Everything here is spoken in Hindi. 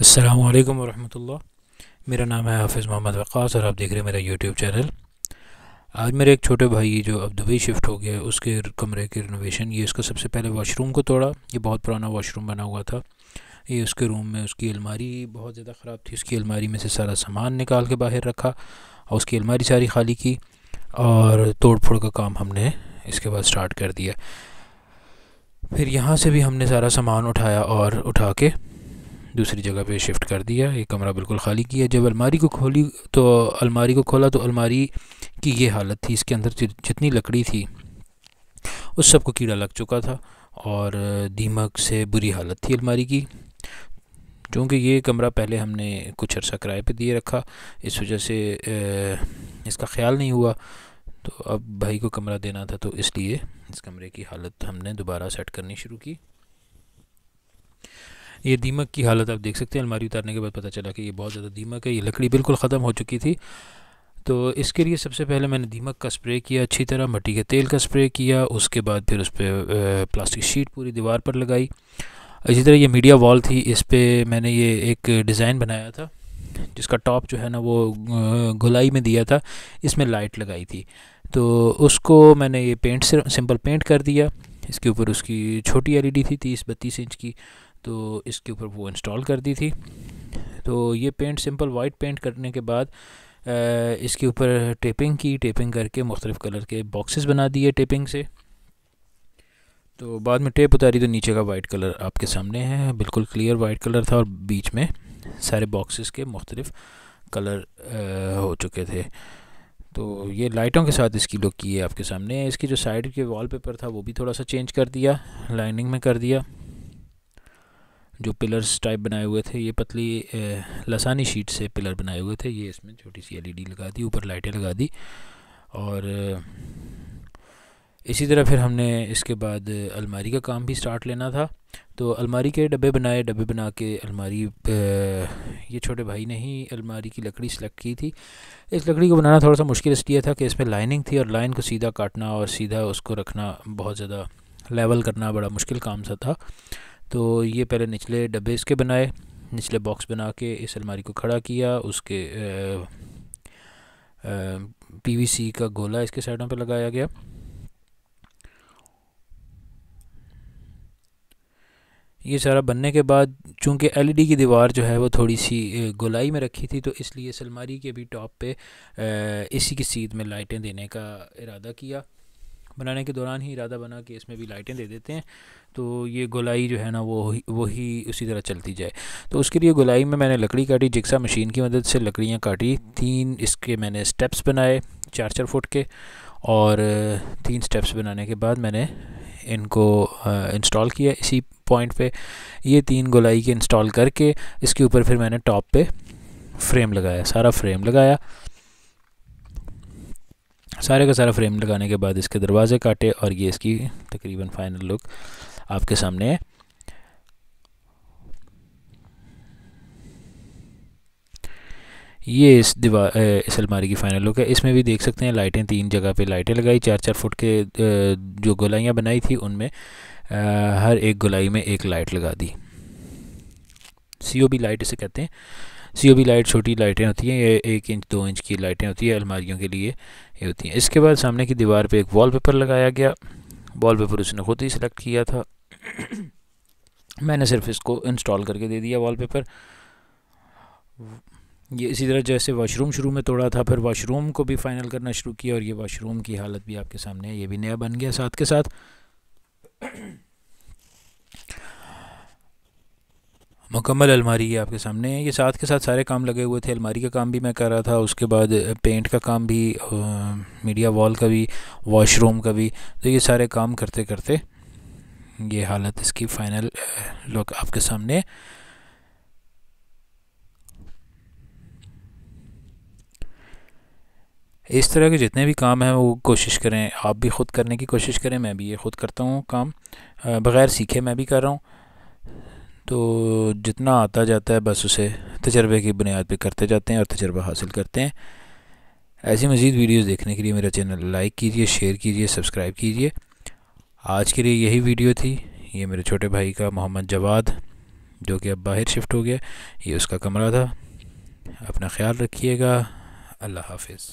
अस्सलाम वालेकुम वरहमतुल्लाह मेरा नाम है हाफिज़ मोहम्मद वक़ास और आप देख रहे हैं मेरा यूट्यूब चैनल आज मेरे एक छोटे भाई जो अब दुबई शिफ्ट हो गया उसके कमरे की रिनोवेशन ये उसका सबसे पहले वॉशरूम को तोड़ा ये बहुत पुराना वॉशरूम बना हुआ था ये उसके रूम में उसकी अलमारी बहुत ज़्यादा ख़राब थी उसकी अलमारी में से सारा सामान निकाल के बाहर रखा और उसकी अलमारी सारी खाली की और तोड़ फोड़ का काम हमने इसके बाद स्टार्ट कर दिया फिर यहाँ से भी हमने सारा सामान उठाया और उठा के दूसरी जगह पे शिफ्ट कर दिया ये कमरा बिल्कुल खाली किया जब अलमारी को खोली तो अलमारी को खोला तो अलमारी की ये हालत थी इसके अंदर जितनी लकड़ी थी उस सब को कीड़ा लग चुका था और दीमक से बुरी हालत थी अलमारी की क्योंकि ये कमरा पहले हमने कुछ अर्सा किराए पर दिए रखा इस वजह से इसका ख्याल नहीं हुआ तो अब भाई को कमरा देना था तो इसलिए इस कमरे की हालत हमने दोबारा सेट करनी शुरू की ये दीमक की हालत आप देख सकते हैं अलमारी उतारने के बाद पता चला कि ये बहुत ज़्यादा दीमक है ये लकड़ी बिल्कुल ख़त्म हो चुकी थी तो इसके लिए सबसे पहले मैंने दीमक का स्प्रे किया अच्छी तरह मट्टी के तेल का स्प्रे किया उसके बाद फिर उस पर प्लास्टिक शीट पूरी दीवार पर लगाई इसी तरह ये मीडिया वॉल थी इस पर मैंने ये एक डिज़ाइन बनाया था जिसका टॉप जो है ना वो गुलाई में दिया था इसमें लाइट लगाई थी तो उसको मैंने ये पेंट से सिंपल पेंट कर दिया इसके ऊपर उसकी छोटी एलईडी थी तीस बत्तीस इंच की तो इसके ऊपर वो इंस्टॉल कर दी थी तो ये पेंट सिंपल वाइट पेंट करने के बाद इसके ऊपर टेपिंग की टेपिंग करके मुख्तलिफ़ कलर के बॉक्सेस बना दिए टेपिंग से तो बाद में टेप उतारी तो नीचे का वाइट कलर आपके सामने है बिल्कुल क्लियर वाइट कलर था और बीच में सारे बॉक्सेस के मुख्तलिफ कलर आ, हो चुके थे तो ये लाइटों के साथ इसकी लुक की है आपके सामने इसकी जो साइड के वॉलपेपर पेपर था वो भी थोड़ा सा चेंज कर दिया लाइनिंग में कर दिया जो पिलर्स टाइप बनाए हुए थे ये पतली लसानी शीट से पिलर बनाए हुए थे ये इसमें छोटी सी एलईडी लगा दी ऊपर लाइटें लगा दी और इसी तरह फिर हमने इसके बाद अलमारी का काम भी स्टार्ट लेना था तो अलमारी के डब्बे बनाए डब्बे बना के अलमारी ये छोटे भाई ने ही अलमारी की लकड़ी सेलेक्ट की थी इस लकड़ी को बनाना थोड़ा सा मुश्किल इसलिए था कि इसमें लाइनिंग थी और लाइन को सीधा काटना और सीधा उसको रखना बहुत ज़्यादा लेवल करना बड़ा मुश्किल काम सा था तो ये पहले निचले डब्बे इसके बनाए निचले बॉक्स बना के इस अलमारी को खड़ा किया उसके पीवीसी का गोला इसके साइडों पर लगाया गया ये सारा बनने के बाद चूंकि एलईडी e की दीवार जो है वो थोड़ी सी गोलाई में रखी थी तो इसलिए इस अलमारी के भी टॉप पे इसी की सीध में लाइटें देने का इरादा किया बनाने के दौरान ही इरादा बना के इसमें भी लाइटें दे देते हैं तो ये गोलाई जो है ना वो वही उसी तरह चलती जाए तो उसके लिए गोलाई में मैंने लकड़ी काटी जिक्सा मशीन की मदद से लकड़ियाँ काटी तीन इसके मैंने स्टेप्स बनाए चार चार फुट के और तीन स्टेप्स बनाने के बाद मैंने इनको इंस्टॉल किया इसी पॉइंट पे ये तीन गोलाई के इंस्टॉल करके इसके ऊपर फिर मैंने टॉप पे फ्रेम लगाया सारा फ्रेम लगाया सारे का सारा फ्रेम लगाने के बाद इसके दरवाज़े काटे और ये इसकी तकरीबन फाइनल लुक आपके सामने है ये इस दीवार इस अलमारी की फ़ाइनल लुक है इसमें भी देख सकते हैं लाइटें तीन जगह पे लाइटें लगाई चार चार फुट के जो गोलाइयाँ बनाई थी उनमें हर एक गोलाई में एक लाइट लगा दी सी ओ बी लाइट इसे कहते हैं सी ओ बी लाइट छोटी लाइटें होती हैं ये एक इंच दो इंच की लाइटें होती हैं अलमारियों के लिए ये होती हैं इसके बाद सामने की दीवार पर एक वॉलपेपर लगाया गया वॉलपेपर उसने ख़ुद ही सिलेक्ट किया था मैंने सिर्फ इसको इंस्टॉल करके दे दिया पेपर ये इसी तरह जैसे वाशरूम शुरू में तोड़ा था फिर वाशरूम को भी फाइनल करना शुरू किया और ये वाशरूम की हालत भी आपके सामने है ये भी नया बन गया साथ के साथ मुकम्मल अलमारी है आपके सामने ये साथ के साथ सारे काम लगे हुए थे अलमारी का काम भी मैं कर रहा था उसके बाद पेंट का काम भी मीडिया वॉल का भी वॉशरूम का भी तो ये सारे काम करते करते ये हालत इसकी फ़ाइनल लुक आपके सामने इस तरह के जितने भी काम हैं वो कोशिश करें आप भी ख़ुद करने की कोशिश करें मैं भी ये ख़ुद करता हूँ काम बग़ैर सीखे मैं भी कर रहा हूँ तो जितना आता जाता है बस उसे तजर्बे की बुनियाद पर करते जाते हैं और तजर्बा हासिल करते हैं ऐसी मज़ीद वीडियोज़ देखने के लिए मेरा चैनल लाइक कीजिए शेयर कीजिए सब्सक्राइब कीजिए आज के लिए यही वीडियो थी ये मेरे छोटे भाई का मोहम्मद जवाद जो कि अब बाहर शिफ्ट हो गया ये उसका कमरा था अपना ख्याल रखिएगा अल्लाह हाफिज़